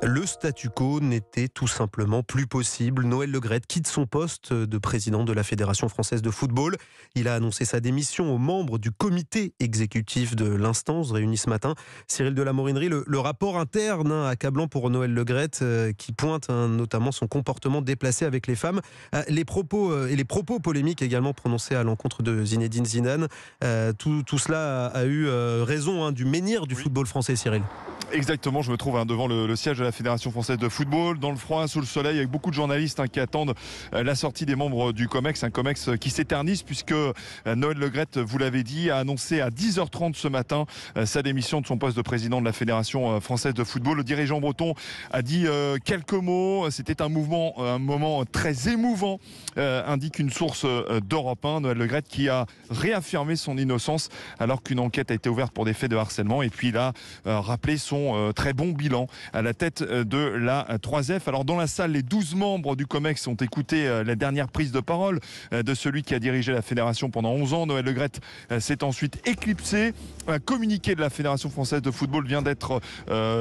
Le statu quo n'était tout simplement plus possible. Noël Legrette quitte son poste de président de la Fédération française de football. Il a annoncé sa démission aux membres du comité exécutif de l'instance réunie ce matin. Cyril de la Morinerie, le, rapport interne hein, accablant pour Noël Legrette euh, qui pointe hein, notamment son comportement déplacé avec les femmes. Euh, les propos euh, et les propos polémiques également prononcés à l'encontre de Zinedine Zidane. Tout, cela a, eu raison hein, du menhir du football français, Cyril. Exactement, je me trouve hein, devant le, siège de la Fédération française de football, dans le froid, sous le soleil, avec beaucoup de journalistes hein, qui attendent euh, la sortie des membres du COMEX, un COMEX euh, qui s'éternise puisque euh, Noël Legrette, vous l'avez dit, a annoncé à 10h30 ce matin sa démission de son poste de président de la Fédération française de football. Le dirigeant breton a dit quelques mots, c'était un mouvement, un moment très émouvant, indique une source d'Europe 1, Noël Legrette qui a réaffirmé son innocence alors qu'une enquête a été ouverte pour des faits de harcèlement et puis il rappelé son euh, très bon bilan à la tête euh, de la 3F. Euh, Alors dans la salle, les 12 membres du COMEX ont écouté la dernière prise de parole de celui qui a dirigé la fédération pendant 11 ans. Noël Legrette s'est ensuite éclipsé. Un communiqué de la Fédération française de football vient d'être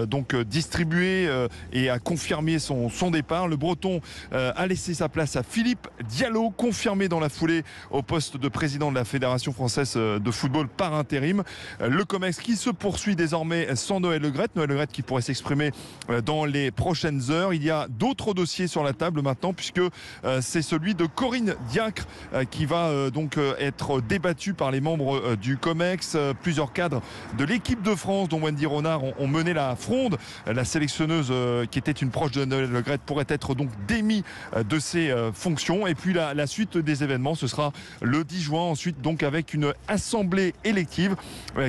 donc distribué et a confirmé son, départ. Le Breton a laissé sa place à Philippe Diallo, confirmé dans la foulée au poste de président de la Fédération française de football par intérim. Le COMEX qui se poursuit désormais sans Noël Legrette Noël Le Legrette qui pourrait s'exprimer euh, dans les prochaines heures. Il y a d'autres dossiers sur la table maintenant puisque euh, c'est celui de Corinne Diacre euh, qui va donc être débattu par les membres du COMEX. Plusieurs cadres de l'équipe de France dont Wendy Ronard ont mené la fronde. La sélectionneuse qui était une proche de Noël Legrette pourrait être donc démis de ses fonctions. Et puis la, la suite des événements, ce sera le 10 juin ensuite donc avec une assemblée élective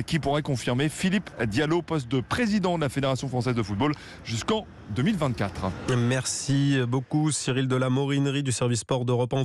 qui pourrait confirmer Philippe Diallo poste de président de la Fédération française de football jusqu'en 2024. Merci beaucoup Cyril de la Morinerie du service sport d'Europe